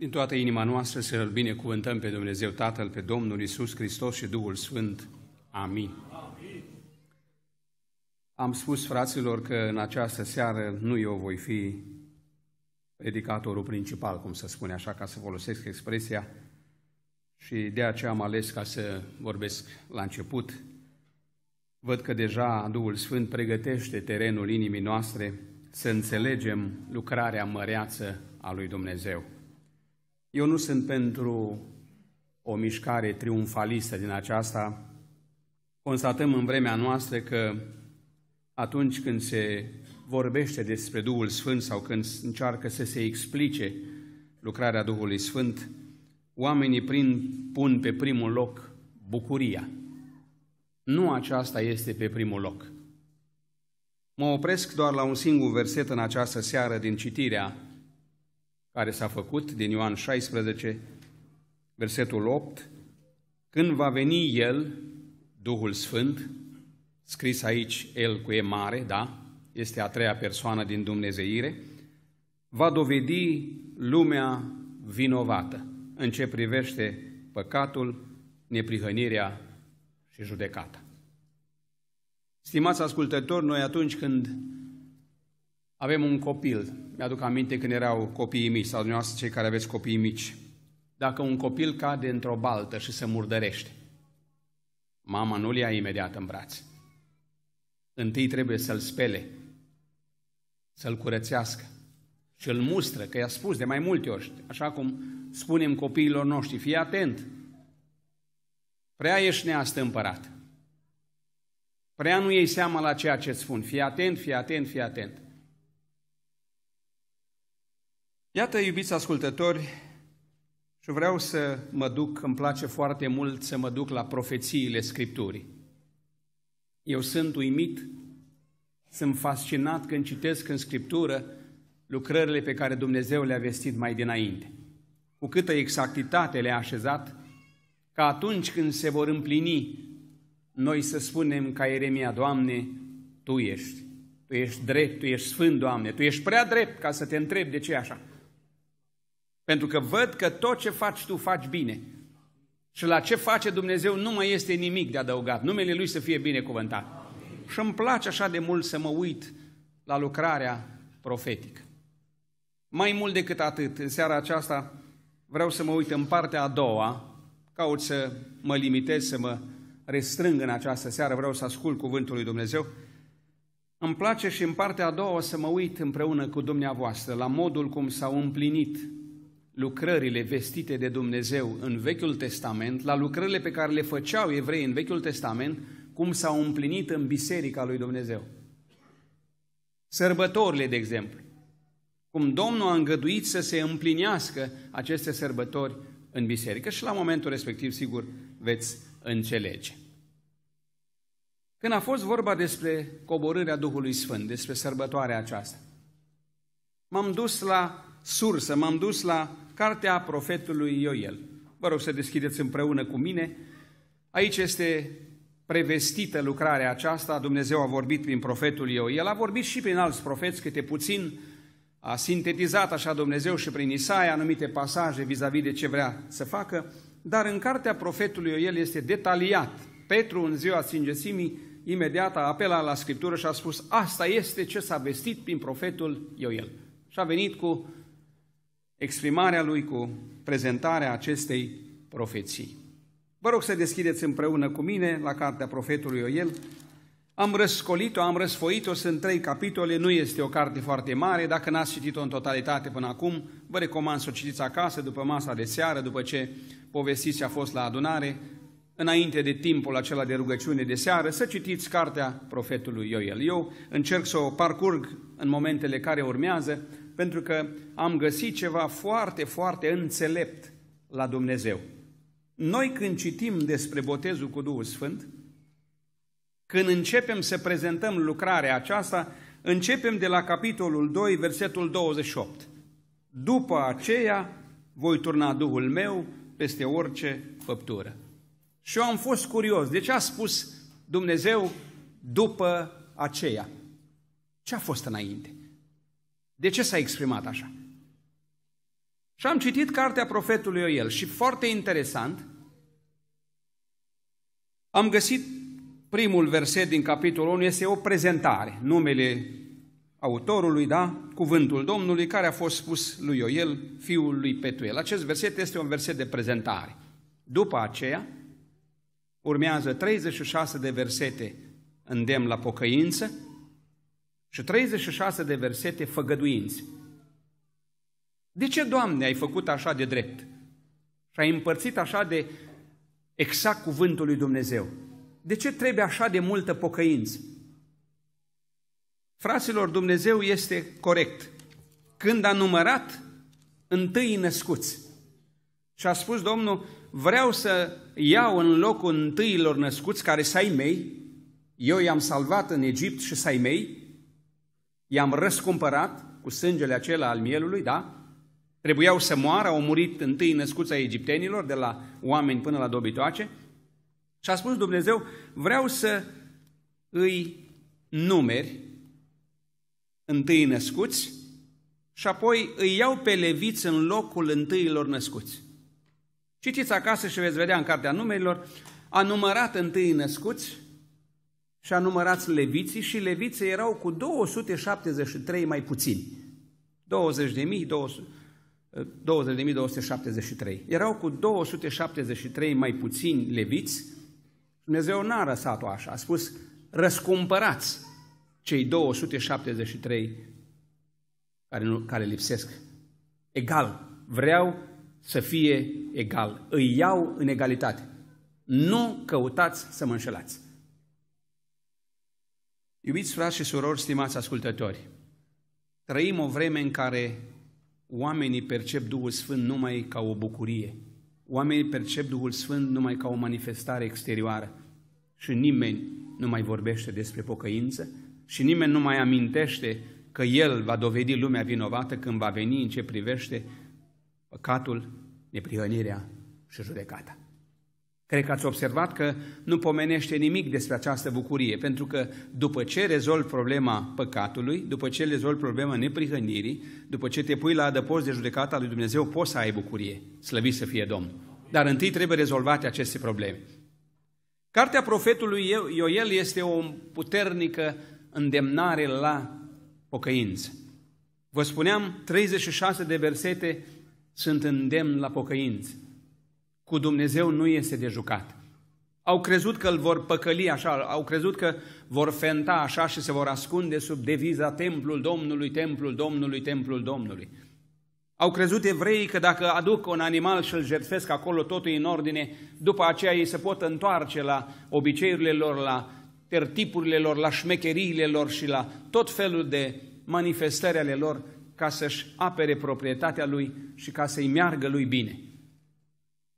Din toată inima noastră să-L binecuvântăm pe Dumnezeu Tatăl, pe Domnul Isus Hristos și Duhul Sfânt. Amin. Amin. Am spus fraților că în această seară nu eu voi fi predicatorul principal, cum să spune așa, ca să folosesc expresia, și de aceea am ales ca să vorbesc la început. Văd că deja Duhul Sfânt pregătește terenul inimii noastre să înțelegem lucrarea măreață a lui Dumnezeu. Eu nu sunt pentru o mișcare triumfalistă din aceasta. Constatăm în vremea noastră că atunci când se vorbește despre Duhul Sfânt sau când încearcă să se explice lucrarea Duhului Sfânt, oamenii prin, pun pe primul loc bucuria. Nu aceasta este pe primul loc. Mă opresc doar la un singur verset în această seară din citirea care s-a făcut, din Ioan 16, versetul 8, când va veni El, Duhul Sfânt, scris aici El cu E mare, da? Este a treia persoană din Dumnezeire, va dovedi lumea vinovată în ce privește păcatul, neprihănirea și judecata. Stimați ascultători, noi atunci când avem un copil. Mi-aduc aminte când erau copiii mici, sau dumneavoastră cei care aveți copii mici. Dacă un copil cade într-o baltă și se murdărește, mama nu-l ia imediat în braț. Întâi trebuie să-l spele, să-l curățească și îl mustră, că i-a spus de mai multe ori, așa cum spunem copiilor noștri, fii atent, prea ești neastâmpărat, prea nu iei seama la ceea ce spun, fii atent, fii atent, fii atent. Iată, iubiți ascultători, și vreau să mă duc, îmi place foarte mult să mă duc la profețiile Scripturii. Eu sunt uimit, sunt fascinat când citesc în Scriptură lucrările pe care Dumnezeu le-a vestit mai dinainte. Cu câtă exactitate le-a așezat, ca atunci când se vor împlini, noi să spunem ca Ieremia, Doamne, Tu ești. Tu ești drept, Tu ești sfânt, Doamne, Tu ești prea drept ca să te întreb de ce așa. Pentru că văd că tot ce faci tu, faci bine. Și la ce face Dumnezeu nu mai este nimic de adăugat. Numele Lui să fie binecuvântat. Și îmi place așa de mult să mă uit la lucrarea profetică. Mai mult decât atât, în seara aceasta vreau să mă uit în partea a doua, caut să mă limitez, să mă restrâng în această seară, vreau să ascult cuvântul lui Dumnezeu. Îmi place și în partea a doua să mă uit împreună cu dumneavoastră la modul cum s-au împlinit lucrările vestite de Dumnezeu în Vechiul Testament, la lucrările pe care le făceau evrei în Vechiul Testament, cum s-au împlinit în Biserica lui Dumnezeu. Sărbătorile, de exemplu. Cum Domnul a îngăduit să se împlinească aceste sărbători în biserică și la momentul respectiv, sigur, veți înțelege. Când a fost vorba despre coborârea Duhului Sfânt, despre sărbătoarea aceasta, m-am dus la sursă, m-am dus la Cartea profetului Ioel. Vă rog să deschideți împreună cu mine. Aici este prevestită lucrarea aceasta, Dumnezeu a vorbit prin profetul Ioel, a vorbit și prin alți profeți câte puțin, a sintetizat așa Dumnezeu și prin Isaia anumite pasaje vis-a-vis -vis de ce vrea să facă, dar în cartea profetului Ioel este detaliat. Petru în ziua Sfingesimii imediat a apelat la Scriptură și a spus asta este ce s-a vestit prin profetul Ioel. Și a venit cu exprimarea lui cu prezentarea acestei profeții. Vă rog să deschideți împreună cu mine la cartea profetului Oiel. Am răscolit-o, am răsfoit-o, sunt trei capitole, nu este o carte foarte mare. Dacă n-ați citit-o în totalitate până acum, vă recomand să o citiți acasă, după masa de seară, după ce povestiți ce a fost la adunare, înainte de timpul acela de rugăciune de seară, să citiți cartea profetului Ioel. Eu încerc să o parcurg în momentele care urmează, pentru că am găsit ceva foarte, foarte înțelept la Dumnezeu. Noi când citim despre botezul cu Duhul Sfânt, când începem să prezentăm lucrarea aceasta, începem de la capitolul 2, versetul 28. După aceea voi turna Duhul meu peste orice făptură. Și eu am fost curios, de ce a spus Dumnezeu după aceea? Ce a fost înainte? De ce s-a exprimat așa? Și am citit cartea profetului Oiel și foarte interesant, am găsit primul verset din capitolul 1, este o prezentare, numele autorului, da? Cuvântul Domnului care a fost spus lui Ioel, fiul lui Petuel. Acest verset este un verset de prezentare. După aceea, urmează 36 de versete îndemn la pocăință, și 36 de versete făgăduinți. De ce, Doamne, ai făcut așa de drept? Și ai împărțit așa de exact cuvântul lui Dumnezeu? De ce trebuie așa de multă pocăință? Fraților, Dumnezeu este corect. Când a numărat întâi născuți și a spus Domnul, vreau să iau în locul întâilor născuți care s-ai mei, eu i-am salvat în Egipt și s-ai mei, i-am răscumpărat cu sângele acela al mielului, da? Trebuiau să moară, au murit întâi născuța egiptenilor, de la oameni până la dobitoace. Și a spus Dumnezeu, vreau să îi numeri întâi născuți și apoi îi iau pe leviți în locul întâilor născuți. Citiți acasă și veți vedea în Cartea Numerilor, a numărat întâi născuți și a numărat leviții și leviții erau cu 273 mai puțini. 20.273. 20 erau cu 273 mai puțini leviți. Dumnezeu n-a răsat-o așa, a spus răscumpărați cei 273 care, nu, care lipsesc. Egal, vreau să fie egal, îi iau în egalitate. Nu căutați să mă înșelați. Iubiți frați și surori, stimați ascultători, trăim o vreme în care oamenii percep Duhul Sfânt numai ca o bucurie. Oamenii percep Duhul Sfânt numai ca o manifestare exterioară și nimeni nu mai vorbește despre pocăință și nimeni nu mai amintește că El va dovedi lumea vinovată când va veni în ce privește păcatul, neprihănirea și judecata. Cred că ați observat că nu pomenește nimic despre această bucurie, pentru că după ce rezolvi problema păcatului, după ce rezolvi problema neprihănirii, după ce te pui la adăpost de judecata lui Dumnezeu, poți să ai bucurie, slăvit să fie Domn. Dar întâi trebuie rezolvate aceste probleme. Cartea profetului Ioel este o puternică îndemnare la pocăință. Vă spuneam, 36 de versete sunt îndemn la pocăință cu Dumnezeu nu este de jucat. Au crezut că îl vor păcăli așa, au crezut că vor fenta așa și se vor ascunde sub deviza templul Domnului, templul Domnului, templul Domnului. Au crezut evreii că dacă aduc un animal și îl jertfesc acolo, totul e în ordine, după aceea ei se pot întoarce la obiceiurile lor, la tertipurile lor, la șmecheriile lor și la tot felul de manifestări ale lor ca să-și apere proprietatea lui și ca să-i meargă lui bine.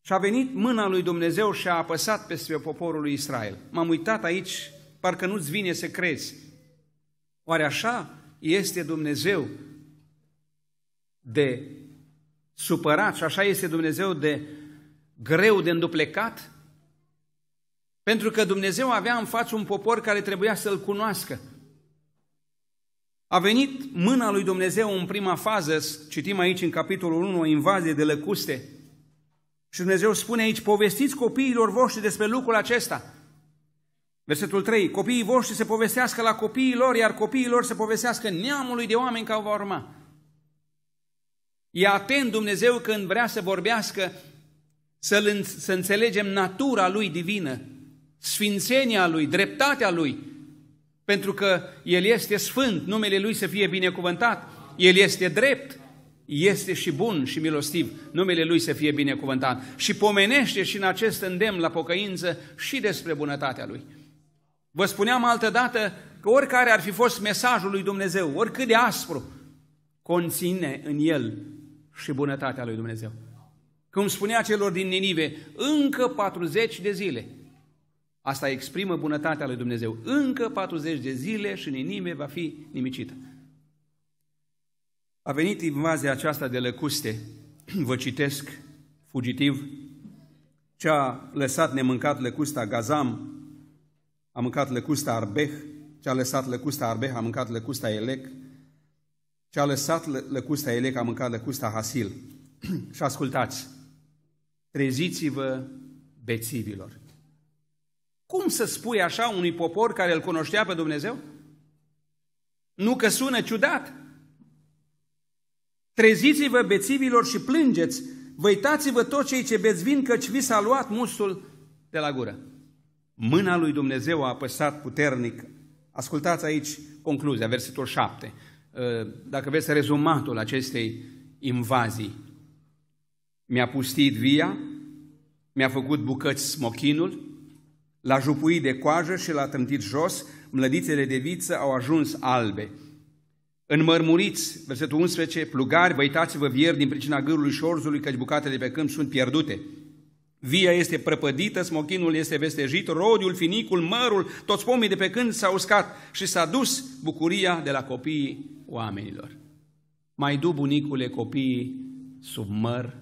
Și a venit mâna lui Dumnezeu și a apăsat peste poporul lui Israel. M-am uitat aici, parcă nu-ți vine să crezi. Oare așa este Dumnezeu de supărat și așa este Dumnezeu de greu de înduplecat? Pentru că Dumnezeu avea în față un popor care trebuia să-L cunoască. A venit mâna lui Dumnezeu în prima fază, citim aici în capitolul 1, o invazie de lăcuste, și Dumnezeu spune aici, povestiți copiilor voștri despre lucrul acesta. Versetul 3, copiii voștri se povestească la copiii lor, iar copiii lor se povestească neamului de oameni care va urma. E atent Dumnezeu când vrea să vorbească, să, să înțelegem natura Lui divină, sfințenia Lui, dreptatea Lui, pentru că El este sfânt, numele Lui să fie binecuvântat, El este drept, este și bun și milostiv, numele Lui să fie binecuvântat. Și pomenește și în acest îndemn la pocăință și despre bunătatea Lui. Vă spuneam altădată că oricare ar fi fost mesajul lui Dumnezeu, oricât de aspru, conține în el și bunătatea lui Dumnezeu. Cum spunea celor din Ninive, încă 40 de zile. Asta exprimă bunătatea lui Dumnezeu. Încă 40 de zile și Ninive va fi nimicită. A venit invazia aceasta de lăcuste, vă citesc fugitiv, ce a lăsat nemâncat lăcusta Gazam, a mâncat lăcusta Arbeh, ce a lăsat lăcusta Arbeh, a mâncat lăcusta Elec, ce a lăsat lăcusta Elec, a mâncat lăcusta Hasil. Și ascultați, treziți-vă bețivilor. Cum să spui așa unui popor care îl cunoștea pe Dumnezeu? Nu că sună ciudat, Treziți-vă, bețivilor, și plângeți, vă uitați-vă toți cei ce vin, căci vi s-a luat musul de la gură. Mâna lui Dumnezeu a apăsat puternic. Ascultați aici concluzia, versetul 7. Uh, dacă vezi rezumatul acestei invazii. Mi-a pustit via, mi-a făcut bucăți smochinul, l-a jupuit de coajă și l-a tâmtit jos, mlădițele de viță au ajuns albe. Înmărmuriți, versetul 11, plugari, vă uitați-vă vier din pricina gârului și orzului, căci bucatele de pe câmp sunt pierdute. Via este prăpădită, smochinul este vestejit, rodiul, finicul, mărul, toți pomii de pe când s-au uscat și s-a dus bucuria de la copiii oamenilor. Mai du, bunicule, copiii sub măr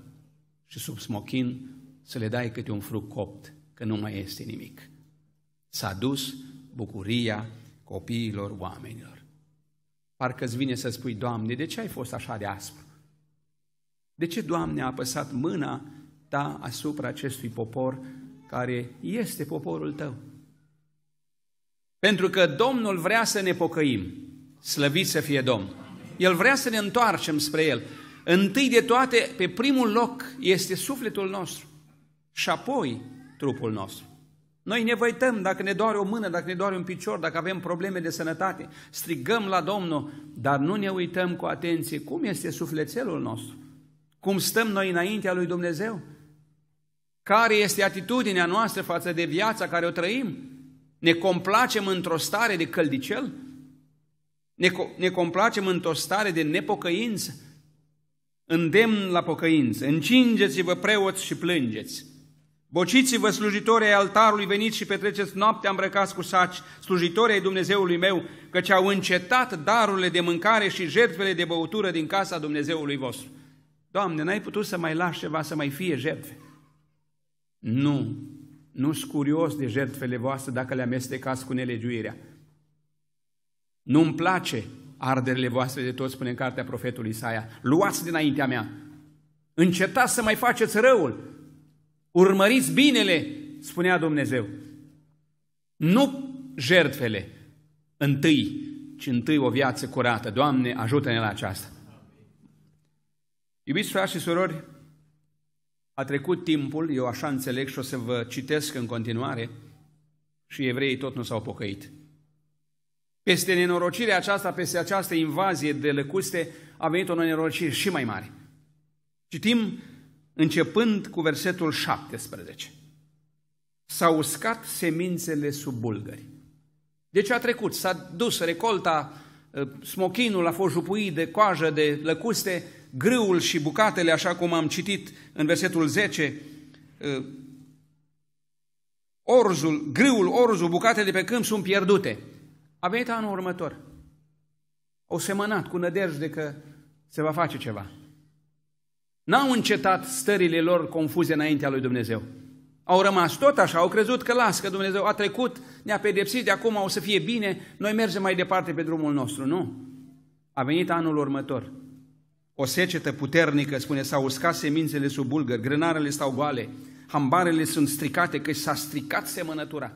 și sub smochin să le dai câte un fruct copt, că nu mai este nimic. S-a dus bucuria copiilor oamenilor. Parcă îți vine să spui, Doamne, de ce ai fost așa de aspru? De ce, Doamne, a apăsat mâna ta asupra acestui popor care este poporul tău? Pentru că Domnul vrea să ne pocăim, slăvit să fie Domn. El vrea să ne întoarcem spre El. Întâi de toate, pe primul loc este sufletul nostru și apoi trupul nostru. Noi ne văităm dacă ne doare o mână, dacă ne doare un picior, dacă avem probleme de sănătate, strigăm la Domnul, dar nu ne uităm cu atenție cum este sufletelul nostru, cum stăm noi înaintea lui Dumnezeu, care este atitudinea noastră față de viața care o trăim, ne complacem într-o stare de căldicel, ne, co- ne complacem într-o stare de nepocăință, îndemn la pocăință, încingeți-vă preoți și plângeți. Bociți-vă, slujitorii ai altarului, veniți și petreceți noaptea îmbrăcați cu saci, Slujitorii ai Dumnezeului meu, căci au încetat darurile de mâncare și jertfele de băutură din casa Dumnezeului vostru. Doamne, n-ai putut să mai lași ceva, să mai fie jertfe. Nu, nu sunt curios de jertfele voastre dacă le amestecați cu nelegiuirea. Nu-mi place arderile voastre de tot, spune în cartea profetului Isaia. Luați dinaintea mea. Încetați să mai faceți răul. Urmăriți binele, spunea Dumnezeu. Nu jertfele întâi, ci întâi o viață curată. Doamne, ajută-ne la aceasta. Iubiți frați și surori, a trecut timpul, eu așa înțeleg și o să vă citesc în continuare, și evreii tot nu s-au pocăit. Peste nenorocirea aceasta, peste această invazie de lăcuste, a venit o nenorocire și mai mare. Citim începând cu versetul 17. S-au uscat semințele sub bulgări. Deci a trecut, s-a dus recolta, ă, smochinul a fost jupuit de coajă, de lăcuste, grâul și bucatele, așa cum am citit în versetul 10, ă, orzul, grâul, orzul, bucatele de pe câmp sunt pierdute. A venit anul următor. Au semănat cu nădejde că se va face ceva. N-au încetat stările lor confuze înaintea lui Dumnezeu. Au rămas tot așa, au crezut că las, că Dumnezeu a trecut, ne-a pedepsit, de acum o să fie bine, noi mergem mai departe pe drumul nostru. Nu. A venit anul următor. O secetă puternică, spune, s-au uscat semințele sub bulgări, grânarele stau goale, hambarele sunt stricate, că s-a stricat semănătura.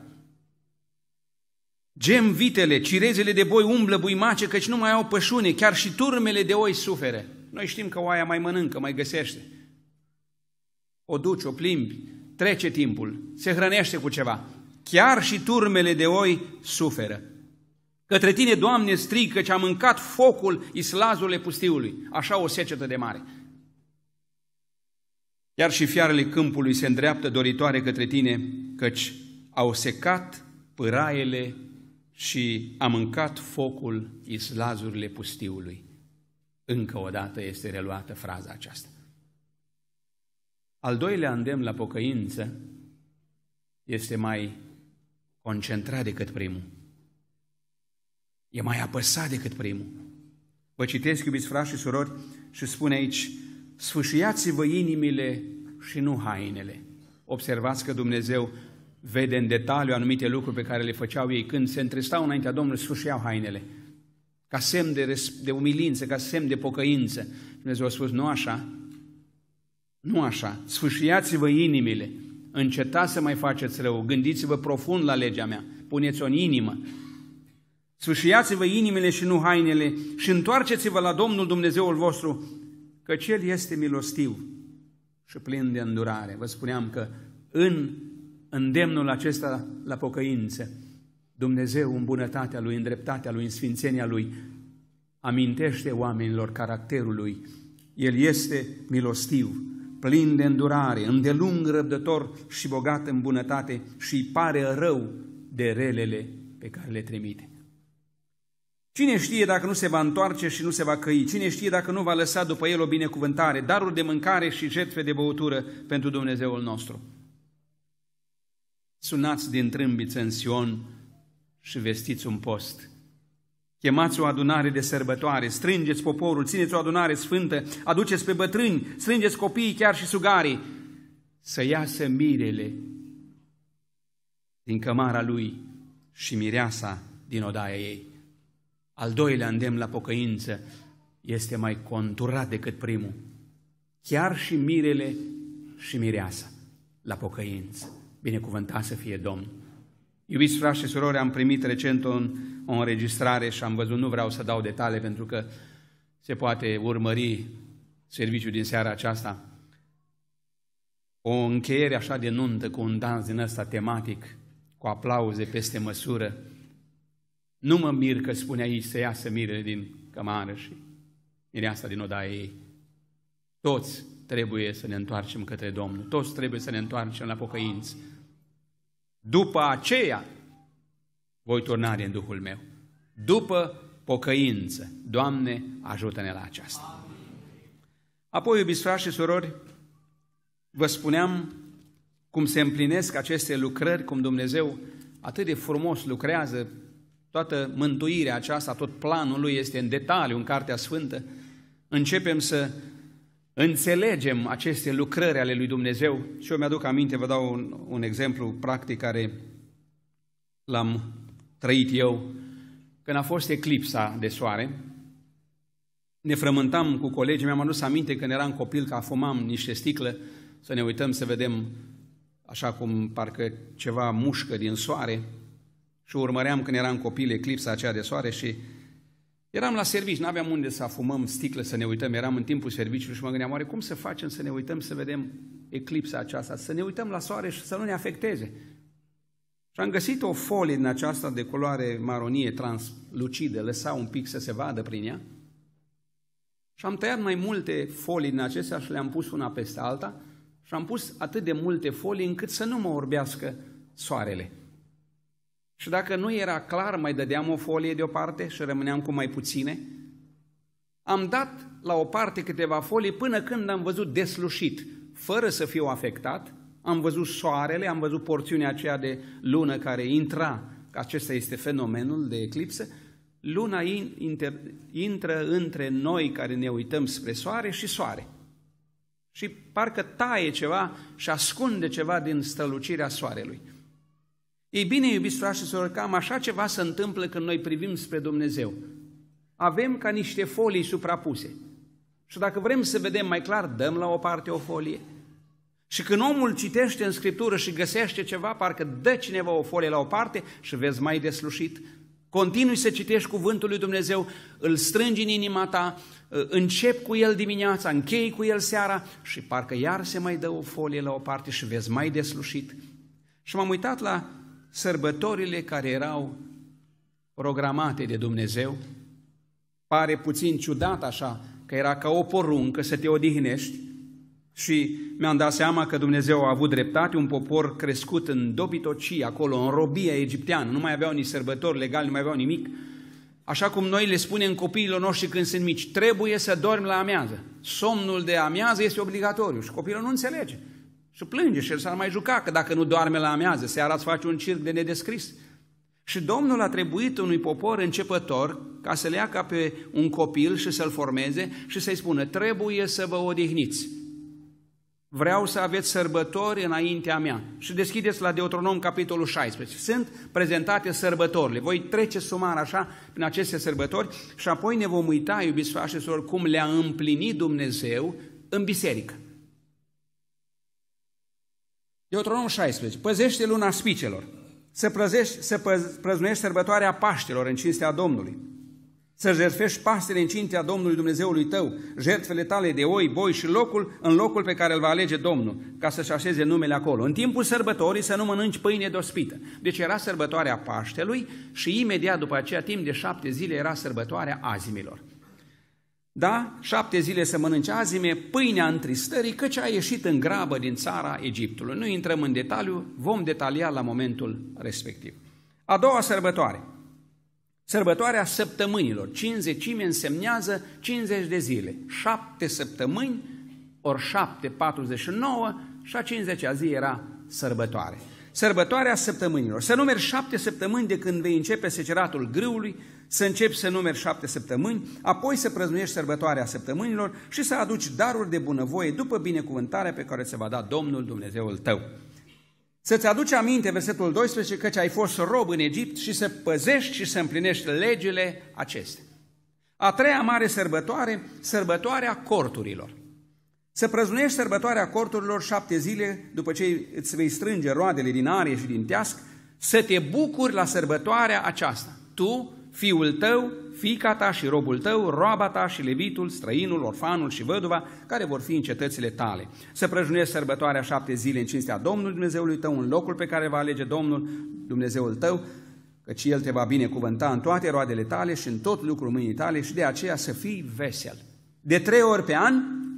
Gem vitele, cirezele de boi umblă buimace, căci nu mai au pășune, chiar și turmele de oi suferă. Noi știm că oaia mai mănâncă, mai găsește. O duci, o plimbi, trece timpul, se hrănește cu ceva. Chiar și turmele de oi suferă. Către tine, Doamne, strig că a mâncat focul islazule pustiului. Așa o secetă de mare. Iar și fiarele câmpului se îndreaptă doritoare către tine, căci au secat pâraiele și a mâncat focul islazurile pustiului. Încă o dată este reluată fraza aceasta. Al doilea îndemn la pocăință este mai concentrat decât primul. E mai apăsat decât primul. Vă citesc, iubiți frați și surori, și spune aici, sfâșiați-vă inimile și nu hainele. Observați că Dumnezeu vede în detaliu anumite lucruri pe care le făceau ei când se întristau înaintea Domnului, sfâșiau hainele ca semn de, de umilință, ca semn de pocăință. Dumnezeu a spus, nu așa, nu așa, sfârșiați vă inimile, încetați să mai faceți rău, gândiți-vă profund la legea mea, puneți-o în inimă, sfârșiați vă inimile și nu hainele și întoarceți-vă la Domnul Dumnezeul vostru, că Cel este milostiv și plin de îndurare. Vă spuneam că în îndemnul acesta la pocăință, Dumnezeu în bunătatea Lui, în dreptatea Lui, în sfințenia Lui, amintește oamenilor caracterul Lui. El este milostiv, plin de îndurare, îndelung răbdător și bogat în bunătate și îi pare rău de relele pe care le trimite. Cine știe dacă nu se va întoarce și nu se va căi? Cine știe dacă nu va lăsa după el o binecuvântare, darul de mâncare și jetfe de băutură pentru Dumnezeul nostru? Sunați din trâmbiță în Sion, și vestiți un post. Chemați o adunare de sărbătoare, strângeți poporul, țineți o adunare sfântă, aduceți pe bătrâni, strângeți copiii, chiar și sugarii, să iasă mirele din cămara lui și mireasa din odaia ei. Al doilea îndemn la pocăință este mai conturat decât primul. Chiar și mirele și mireasa la pocăință. Binecuvântat să fie Domnul! Iubiți frați și surori, am primit recent un, o înregistrare și am văzut, nu vreau să dau detalii pentru că se poate urmări serviciul din seara aceasta. O încheiere așa de nuntă cu un dans din ăsta tematic, cu aplauze peste măsură. Nu mă mir că spune aici să iasă mirele din cămară și mireasa din odaie ei. Toți trebuie să ne întoarcem către Domnul, toți trebuie să ne întoarcem la pocăință, după aceea voi turna în Duhul meu. După pocăință. Doamne, ajută-ne la aceasta. Apoi, iubiți frați și surori, vă spuneam cum se împlinesc aceste lucrări, cum Dumnezeu atât de frumos lucrează, toată mântuirea aceasta, tot planul lui este în detaliu în Cartea Sfântă. Începem să înțelegem aceste lucrări ale lui Dumnezeu. Și eu mi-aduc aminte, vă dau un, un exemplu practic care l-am trăit eu. Când a fost eclipsa de soare, ne frământam cu colegii, mi-am adus aminte când eram copil că afumam niște sticlă să ne uităm să vedem așa cum parcă ceva mușcă din soare și urmăream când eram copil eclipsa aceea de soare și Eram la servici, nu aveam unde să afumăm sticle, să ne uităm, eram în timpul serviciului și mă gândeam, oare cum să facem să ne uităm, să vedem eclipsa aceasta, să ne uităm la soare și să nu ne afecteze. Și am găsit o folie din aceasta de culoare maronie translucidă, lăsa un pic să se vadă prin ea. Și am tăiat mai multe folii din acestea și le-am pus una peste alta și am pus atât de multe folii încât să nu mă orbească soarele. Și dacă nu era clar, mai dădeam o folie deoparte și rămâneam cu mai puține. Am dat la o parte câteva folii până când am văzut deslușit, fără să fiu afectat, am văzut soarele, am văzut porțiunea aceea de lună care intra, acesta este fenomenul de eclipsă, luna inter, intră între noi care ne uităm spre soare și soare. Și parcă taie ceva și ascunde ceva din strălucirea soarelui. Ei bine, iubiți frate și sorori, cam așa ceva se întâmplă când noi privim spre Dumnezeu. Avem ca niște folii suprapuse. Și dacă vrem să vedem mai clar, dăm la o parte o folie. Și când omul citește în Scriptură și găsește ceva, parcă dă cineva o folie la o parte și vezi mai deslușit. Continui să citești cuvântul lui Dumnezeu, îl strângi în inima ta, încep cu el dimineața, închei cu el seara și parcă iar se mai dă o folie la o parte și vezi mai deslușit. Și m-am uitat la sărbătorile care erau programate de Dumnezeu, pare puțin ciudat așa, că era ca o poruncă să te odihnești și mi-am dat seama că Dumnezeu a avut dreptate, un popor crescut în dobitocie, acolo, în robia egipteană, nu mai aveau nici sărbători legale, nu mai aveau nimic, Așa cum noi le spunem copiilor noștri când sunt mici, trebuie să dormi la amiază. Somnul de amiază este obligatoriu și copilul nu înțelege. Și plânge și el s-ar mai juca, că dacă nu doarme la amiază, seara îți face un circ de nedescris. Și Domnul a trebuit unui popor începător ca să le ia ca pe un copil și să-l formeze și să-i spună, trebuie să vă odihniți. Vreau să aveți sărbători înaintea mea. Și deschideți la Deuteronom capitolul 16. Sunt prezentate sărbătorile. Voi trece sumar așa prin aceste sărbători și apoi ne vom uita, iubiți frași cum le-a împlinit Dumnezeu în biserică. Deuteronom 16. Păzește luna spicelor. Să, prăzești, să prăznuiești sărbătoarea Paștelor în cinstea Domnului. Să jertfești Paștele în cinstea Domnului Dumnezeului tău, jertfele tale de oi, boi și locul, în locul pe care îl va alege Domnul, ca să-și așeze numele acolo. În timpul sărbătorii să nu mănânci pâine dospită. Deci era sărbătoarea Paștelui și imediat după aceea, timp de șapte zile, era sărbătoarea azimilor. Da? Șapte zile să mănânce azime, pâinea întristării, căci a ieșit în grabă din țara Egiptului. Nu intrăm în detaliu, vom detalia la momentul respectiv. A doua sărbătoare. Sărbătoarea săptămânilor. Cinzecime însemnează 50 de zile. Șapte săptămâni, ori șapte, 49 și a 50-a zi era sărbătoare sărbătoarea săptămânilor. Să numeri șapte săptămâni de când vei începe seceratul grâului, să începi să numeri șapte săptămâni, apoi să prăznuiești sărbătoarea săptămânilor și să aduci daruri de bunăvoie după binecuvântarea pe care se va da Domnul Dumnezeul tău. Să-ți aduci aminte, versetul 12, căci ai fost rob în Egipt și să păzești și să împlinești legile acestea. A treia mare sărbătoare, sărbătoarea corturilor. Să prăznuiești sărbătoarea corturilor șapte zile după ce îți vei strânge roadele din arie și din teasc, să te bucuri la sărbătoarea aceasta. Tu, fiul tău, fica ta și robul tău, roaba ta și levitul, străinul, orfanul și văduva, care vor fi în cetățile tale. Să prăjunești sărbătoarea șapte zile în cinstea Domnului Dumnezeului tău, în locul pe care va alege Domnul Dumnezeul tău, căci El te va binecuvânta în toate roadele tale și în tot lucrul mâinii tale și de aceea să fii vesel. De trei ori pe an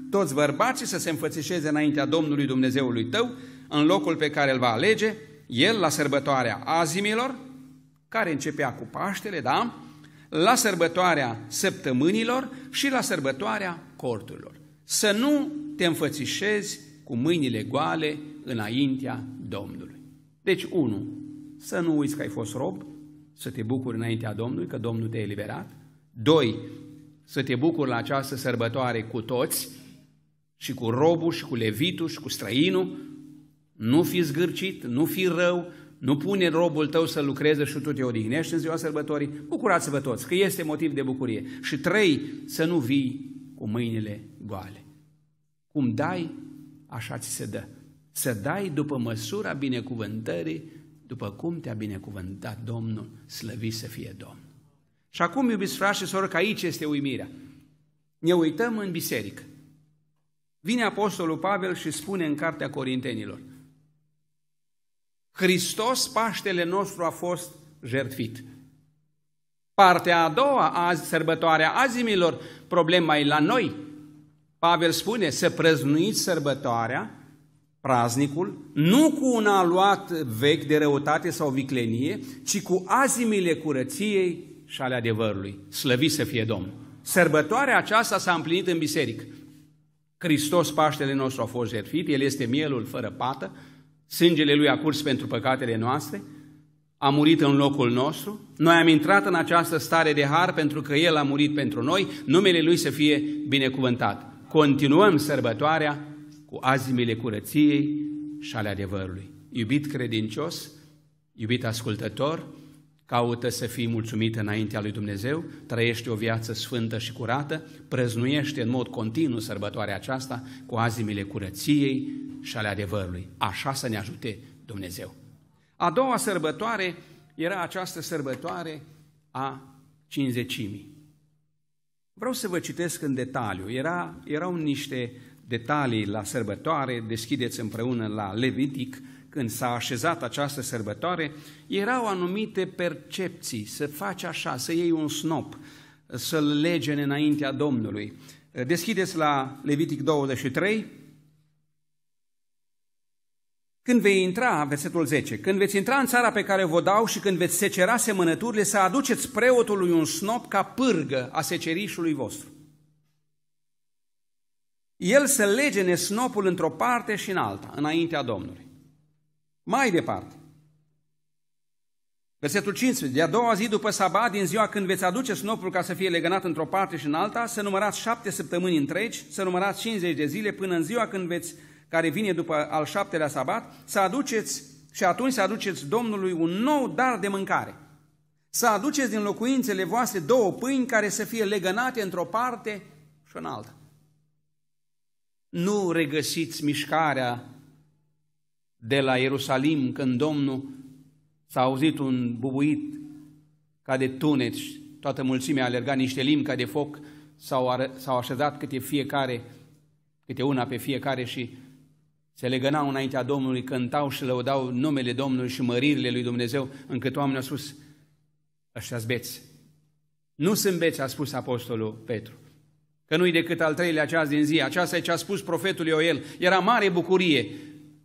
toți bărbații să se înfățișeze înaintea Domnului Dumnezeului tău, în locul pe care îl va alege, el la sărbătoarea azimilor, care începea cu Paștele, da? La sărbătoarea săptămânilor și la sărbătoarea corturilor. Să nu te înfățișezi cu mâinile goale înaintea Domnului. Deci, unu, să nu uiți că ai fost rob, să te bucuri înaintea Domnului, că Domnul te-a eliberat. Doi, să te bucuri la această sărbătoare cu toți, și cu robul și cu levitul și cu străinul, nu fi zgârcit, nu fi rău, nu pune robul tău să lucreze și tu te odihnești în ziua sărbătorii, bucurați-vă toți, că este motiv de bucurie. Și trei, să nu vii cu mâinile goale. Cum dai, așa ți se dă. Să dai după măsura binecuvântării, după cum te-a binecuvântat Domnul, slăvit să fie Domn. Și acum, iubiți frați și sorori, că aici este uimirea. Ne uităm în biserică Vine Apostolul Pavel și spune în Cartea Corintenilor, Hristos, Paștele nostru, a fost jertfit. Partea a doua, azi, sărbătoarea azimilor, problema e la noi. Pavel spune să prăznuiți sărbătoarea, praznicul, nu cu un aluat vechi de răutate sau viclenie, ci cu azimile curăției și ale adevărului. Slăvit să fie Domnul! Sărbătoarea aceasta s-a împlinit în biserică. Hristos, Paștele nostru, a fost jertfit, El este mielul fără pată, sângele Lui a curs pentru păcatele noastre, a murit în locul nostru, noi am intrat în această stare de har pentru că El a murit pentru noi, numele Lui să fie binecuvântat. Continuăm sărbătoarea cu azimile curăției și ale adevărului. Iubit credincios, iubit ascultător, caută să fii mulțumit înaintea lui Dumnezeu, trăiește o viață sfântă și curată, prăznuiește în mod continuu sărbătoarea aceasta cu azimile curăției și ale adevărului. Așa să ne ajute Dumnezeu. A doua sărbătoare era această sărbătoare a cinzecimii. Vreau să vă citesc în detaliu. Era, erau niște detalii la sărbătoare, deschideți împreună la Levitic, când s-a așezat această sărbătoare, erau anumite percepții, să faci așa, să iei un snop, să-l lege înaintea Domnului. Deschideți la Levitic 23, când vei intra, versetul 10, când veți intra în țara pe care vă dau și când veți secera semănăturile, să aduceți preotului un snop ca pârgă a secerișului vostru. El să lege snopul într-o parte și în alta, înaintea Domnului. Mai departe. Versetul 15. De a doua zi după sabat, din ziua când veți aduce snopul ca să fie legănat într-o parte și în alta, să numărați șapte săptămâni întregi, să numărați 50 de zile până în ziua când veți, care vine după al șaptelea sabat, să aduceți și atunci să aduceți Domnului un nou dar de mâncare. Să aduceți din locuințele voastre două pâini care să fie legănate într-o parte și în alta. Nu regăsiți mișcarea de la Ierusalim, când Domnul s-a auzit un bubuit ca de tunet și toată mulțimea a alergat niște limbi ca de foc, s-au, s-au așezat câte fiecare, câte una pe fiecare și se legănau înaintea Domnului, cântau și lăudau numele Domnului și măririle lui Dumnezeu, încât oamenii au spus, ăștia zbeți. Nu sunt beți, a spus apostolul Petru, că nu-i decât al treilea ceas din zi. Aceasta e ce a spus profetul Ioel. Era mare bucurie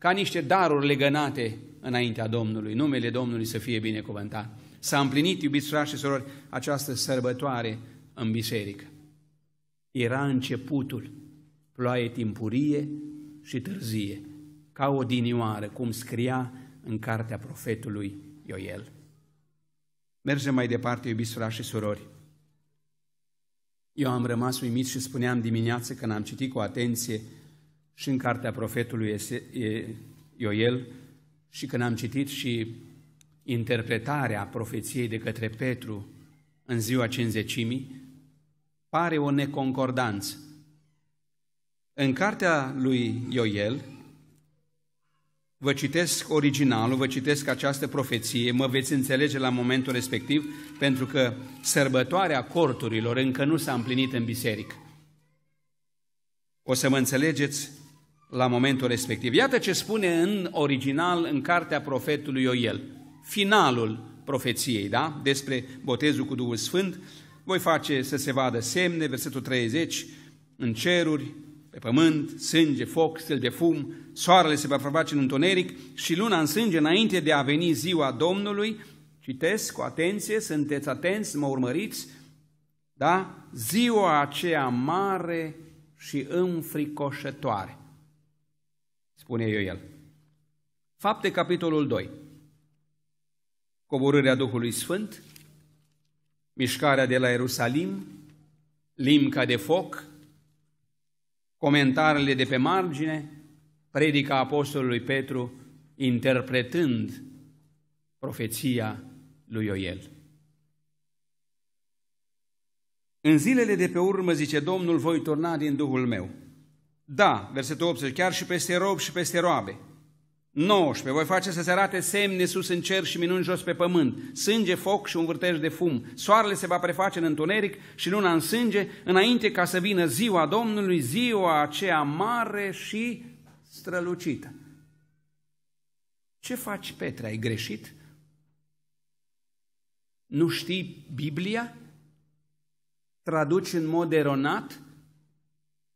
ca niște daruri legănate înaintea Domnului. Numele Domnului să fie binecuvântat. S-a împlinit, iubiți frați și sorori, această sărbătoare în biserică. Era începutul, ploaie timpurie și târzie, ca o dinioară, cum scria în cartea profetului Ioel. Mergem mai departe, iubiți frați și surori. Eu am rămas uimit și spuneam dimineață când am citit cu atenție și în cartea profetului Ioel și când am citit și interpretarea profeției de către Petru în ziua cinzecimii, pare o neconcordanță. În cartea lui Ioel, vă citesc originalul, vă citesc această profeție, mă veți înțelege la momentul respectiv, pentru că sărbătoarea corturilor încă nu s-a împlinit în biserică. O să mă înțelegeți la momentul respectiv. Iată ce spune în original în cartea profetului Ioel, finalul profeției, da? despre botezul cu Duhul Sfânt. Voi face să se vadă semne, versetul 30, în ceruri, pe pământ, sânge, foc, stil de fum, soarele se va face în întuneric și luna în sânge înainte de a veni ziua Domnului. Citesc cu atenție, sunteți atenți, mă urmăriți, da? Ziua aceea mare și înfricoșătoare spune Ioel. el. Fapte, capitolul 2. Coborârea Duhului Sfânt, mișcarea de la Ierusalim, limca de foc, comentariile de pe margine, predica Apostolului Petru interpretând profeția lui Ioel. În zilele de pe urmă, zice Domnul, voi turna din Duhul meu – da, versetul 18, chiar și peste rob și peste roabe. 19. Voi face să se arate semne sus în cer și minuni jos pe pământ, sânge, foc și un vârtej de fum. Soarele se va preface în întuneric și luna în sânge, înainte ca să vină ziua Domnului, ziua aceea mare și strălucită. Ce faci, Petre? Ai greșit? Nu știi Biblia? Traduci în mod eronat?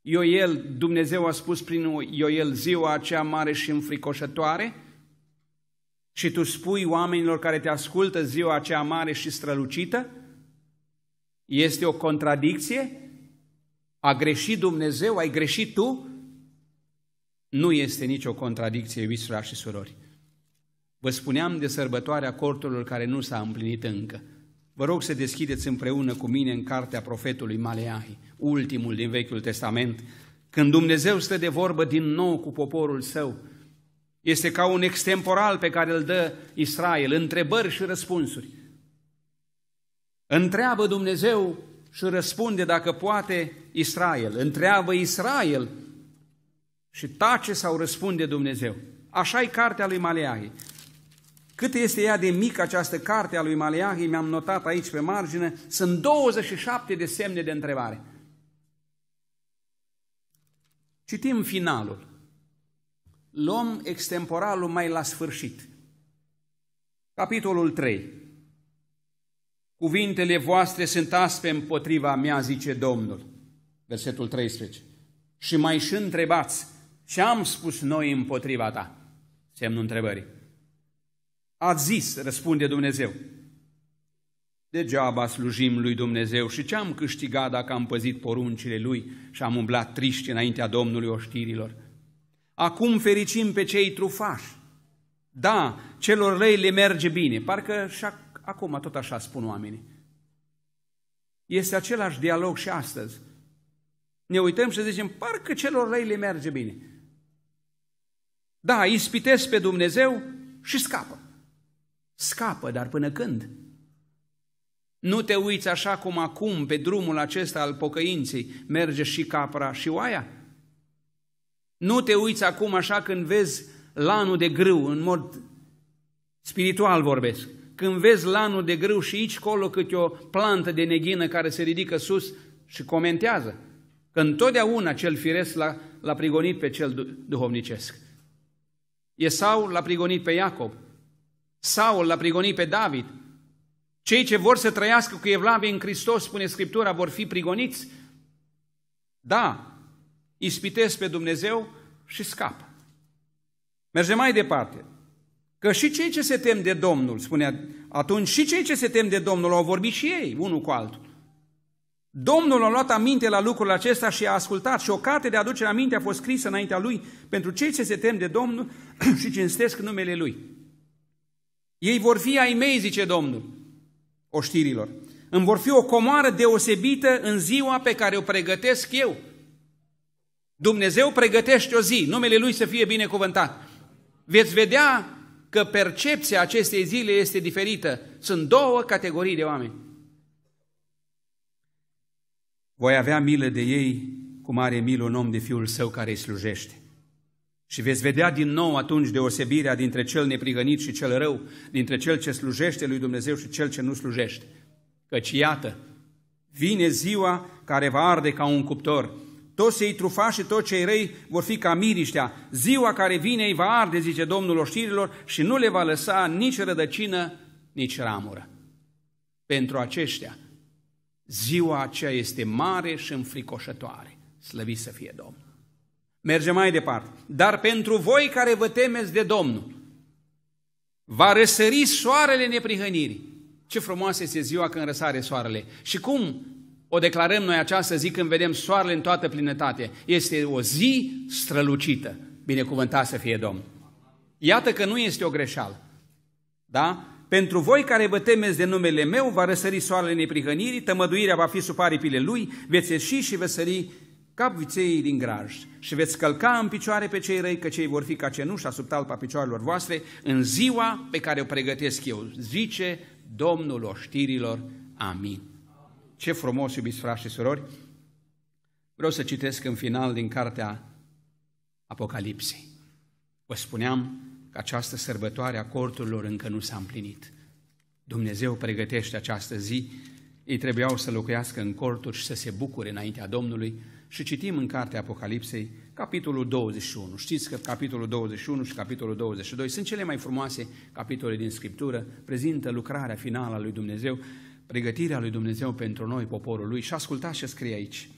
Ioel, Dumnezeu a spus prin Ioel ziua aceea mare și înfricoșătoare și tu spui oamenilor care te ascultă ziua aceea mare și strălucită? Este o contradicție? A greșit Dumnezeu? Ai greșit tu? Nu este nicio contradicție, iubiți și surori. Vă spuneam de sărbătoarea cortului care nu s-a împlinit încă – Vă rog să deschideți împreună cu mine în cartea profetului Maleahi, ultimul din Vechiul Testament, când Dumnezeu stă de vorbă din nou cu poporul său. Este ca un extemporal pe care îl dă Israel, întrebări și răspunsuri. Întreabă Dumnezeu și răspunde dacă poate Israel. Întreabă Israel și tace sau răspunde Dumnezeu. Așa e cartea lui Maleahi. Cât este ea de mică această carte a lui Maleahi, mi-am notat aici pe margine, sunt 27 de semne de întrebare. Citim finalul. Luăm extemporalul mai la sfârșit. Capitolul 3. Cuvintele voastre sunt aspe împotriva mea, zice Domnul. Versetul 13. Și mai și întrebați, ce am spus noi împotriva ta? Semnul întrebării. Ați zis, răspunde Dumnezeu. Degeaba slujim lui Dumnezeu și ce am câștigat dacă am păzit poruncile lui și am umblat triști înaintea Domnului oștirilor. Acum fericim pe cei trufași. Da, celor răi le merge bine. Parcă și acum tot așa spun oamenii. Este același dialog și astăzi. Ne uităm și zicem, parcă celor răi le merge bine. Da, ispitesc pe Dumnezeu și scapă. Scapă, dar până când? Nu te uiți așa cum acum pe drumul acesta al pocăinței merge și capra și oaia? Nu te uiți acum așa când vezi lanul de grâu, în mod spiritual vorbesc, când vezi lanul de grâu și aici colo câte o plantă de neghină care se ridică sus și comentează. Că întotdeauna cel firesc l-a, l-a prigonit pe cel duhovnicesc. Esau l-a prigonit pe Iacob, Saul l-a prigonit pe David. Cei ce vor să trăiască cu evlavie în Hristos, spune Scriptura, vor fi prigoniți. Da, ispitesc pe Dumnezeu și scap. Mergem mai departe. Că și cei ce se tem de Domnul, spunea atunci, și cei ce se tem de Domnul au vorbit și ei, unul cu altul. Domnul a luat aminte la lucrul acesta și a ascultat și o carte de aducere aminte a fost scrisă înaintea lui pentru cei ce se tem de Domnul și cinstesc numele lui. Ei vor fi ai mei, zice Domnul, oștirilor. Îmi vor fi o comoară deosebită în ziua pe care o pregătesc eu. Dumnezeu pregătește o zi, numele Lui să fie binecuvântat. Veți vedea că percepția acestei zile este diferită. Sunt două categorii de oameni. Voi avea milă de ei cum are milă un om de fiul său care îi slujește. Și veți vedea din nou atunci deosebirea dintre cel neprihănit și cel rău, dintre cel ce slujește lui Dumnezeu și cel ce nu slujește. Căci iată, vine ziua care va arde ca un cuptor. Toți cei trufași și toți cei răi vor fi ca miriștea. Ziua care vine îi va arde, zice Domnul oștirilor, și nu le va lăsa nici rădăcină, nici ramură. Pentru aceștia, ziua aceea este mare și înfricoșătoare. Slăvi să fie Domnul! Merge mai departe. Dar pentru voi care vă temeți de Domnul, va răsări soarele neprihănirii. Ce frumoasă este ziua când răsare soarele. Și cum o declarăm noi această zi când vedem soarele în toată plinătate? Este o zi strălucită. Binecuvântat să fie Domnul. Iată că nu este o greșeală. Da? Pentru voi care vă temeți de numele meu, va răsări soarele neprihănirii, tămăduirea va fi sub aripile lui, veți ieși și veți sări cap viței din graj și veți călca în picioare pe cei răi, că cei vor fi ca cenușa sub talpa picioarelor voastre în ziua pe care o pregătesc eu, zice Domnul oștirilor. Amin. Ce frumos, iubiți frați și surori! Vreau să citesc în final din cartea Apocalipsei. Vă spuneam că această sărbătoare a corturilor încă nu s-a împlinit. Dumnezeu pregătește această zi, ei trebuiau să locuiască în corturi și să se bucure înaintea Domnului, și citim în cartea Apocalipsei, capitolul 21. Știți că capitolul 21 și capitolul 22 sunt cele mai frumoase capitole din Scriptură, prezintă lucrarea finală a lui Dumnezeu, pregătirea lui Dumnezeu pentru noi, poporul lui. Și ascultați ce scrie aici.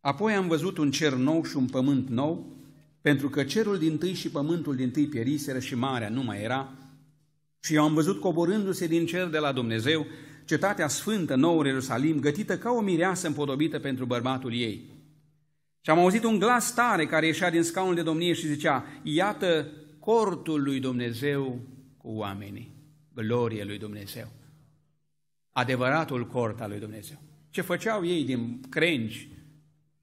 Apoi am văzut un cer nou și un pământ nou, pentru că cerul din tâi și pământul din tâi pieriseră și marea nu mai era. Și eu am văzut coborându-se din cer de la Dumnezeu cetatea sfântă, nouă Ierusalim, gătită ca o mireasă împodobită pentru bărbatul ei. Și am auzit un glas tare care ieșea din scaunul de domnie și zicea, iată cortul lui Dumnezeu cu oamenii, glorie lui Dumnezeu, adevăratul cort al lui Dumnezeu. Ce făceau ei din crengi,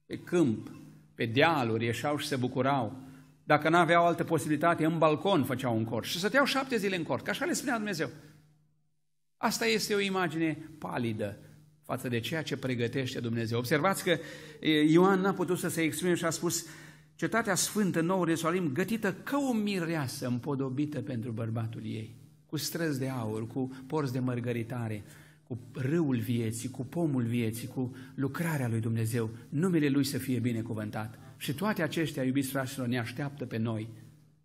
pe câmp, pe dealuri, ieșeau și se bucurau. Dacă nu aveau altă posibilitate, în balcon făceau un cort și stăteau șapte zile în cort, că așa le spunea Dumnezeu. Asta este o imagine palidă față de ceea ce pregătește Dumnezeu. Observați că Ioan n-a putut să se exprime și a spus Cetatea Sfântă, Nouă resolim, gătită ca o mireasă împodobită pentru bărbatul ei, cu străzi de aur, cu porți de mărgăritare, cu râul vieții, cu pomul vieții, cu lucrarea lui Dumnezeu, numele Lui să fie binecuvântat. Și toate aceștia, iubiți fraților, ne așteaptă pe noi.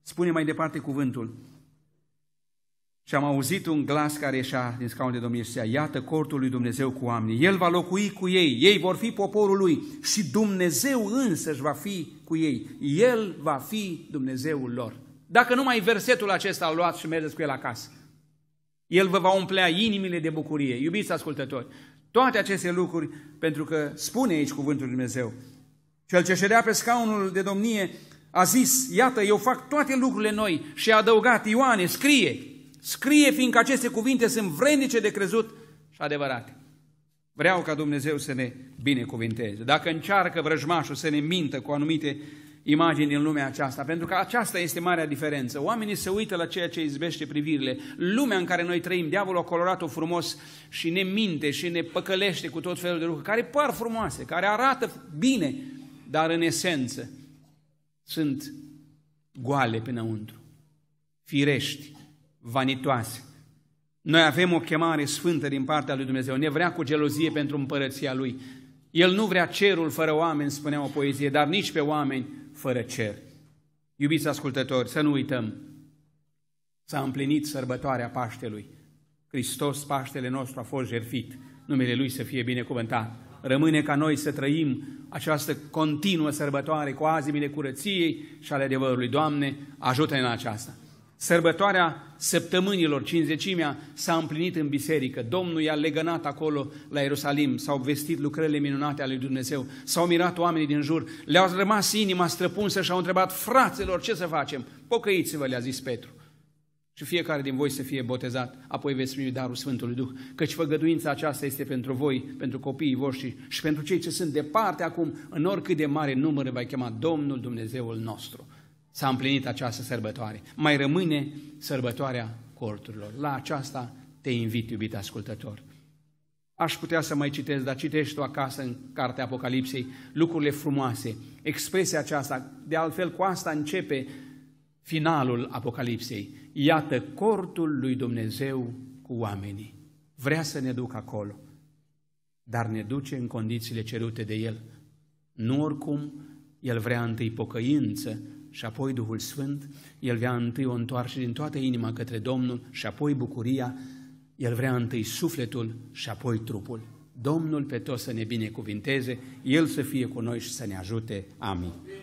Spune mai departe cuvântul, și am auzit un glas care ieșea din scaunul de domnie și zicea, iată cortul lui Dumnezeu cu oamenii, El va locui cu ei, ei vor fi poporul lui și Dumnezeu însă, va fi cu ei, El va fi Dumnezeul lor. Dacă numai versetul acesta îl luați și mergeți cu el acasă, El vă va umplea inimile de bucurie. Iubiți ascultători, toate aceste lucruri, pentru că spune aici cuvântul lui Dumnezeu, cel ce ședea pe scaunul de domnie a zis, iată, eu fac toate lucrurile noi și a adăugat, Ioane, scrie, Scrie, fiindcă aceste cuvinte sunt vrednice de crezut și adevărate. Vreau ca Dumnezeu să ne binecuvinteze. Dacă încearcă vrăjmașul să ne mintă cu anumite imagini din lumea aceasta, pentru că aceasta este marea diferență. Oamenii se uită la ceea ce izbește privirile. Lumea în care noi trăim, diavolul a colorat-o frumos și ne minte și ne păcălește cu tot felul de lucruri, care par frumoase, care arată bine, dar în esență sunt goale pe înăuntru, firești, vanitoase. Noi avem o chemare sfântă din partea lui Dumnezeu. Ne vrea cu gelozie pentru împărăția Lui. El nu vrea cerul fără oameni, spunea o poezie, dar nici pe oameni fără cer. Iubiți ascultători, să nu uităm, s-a împlinit sărbătoarea Paștelui. Hristos, Paștele nostru, a fost jerfit. Numele Lui să fie binecuvântat. Rămâne ca noi să trăim această continuă sărbătoare cu azimile curăției și ale adevărului. Doamne, ajută-ne în aceasta! Sărbătoarea săptămânilor, cinzecimea, s-a împlinit în biserică. Domnul i-a legănat acolo la Ierusalim, s-au vestit lucrările minunate ale lui Dumnezeu, s-au mirat oamenii din jur, le-au rămas inima străpunsă și au întrebat, fraților, ce să facem? Pocăiți-vă, le-a zis Petru. Și fiecare din voi să fie botezat, apoi veți primi darul Sfântului Duh, căci făgăduința aceasta este pentru voi, pentru copiii voștri și pentru cei ce sunt departe acum, în oricât de mare număr va chema Domnul Dumnezeul nostru s-a împlinit această sărbătoare. Mai rămâne sărbătoarea corturilor. La aceasta te invit, iubit ascultător. Aș putea să mai citesc, dar citești tu acasă în Cartea Apocalipsei lucrurile frumoase, expresia aceasta. De altfel, cu asta începe finalul Apocalipsei. Iată cortul lui Dumnezeu cu oamenii. Vrea să ne ducă acolo, dar ne duce în condițiile cerute de El. Nu oricum, El vrea întâi pocăință, și apoi Duhul Sfânt, el vrea întâi o întoarcere din toată inima către Domnul și apoi bucuria, el vrea întâi sufletul și apoi trupul. Domnul pe toți să ne binecuvinteze, El să fie cu noi și să ne ajute. Amin.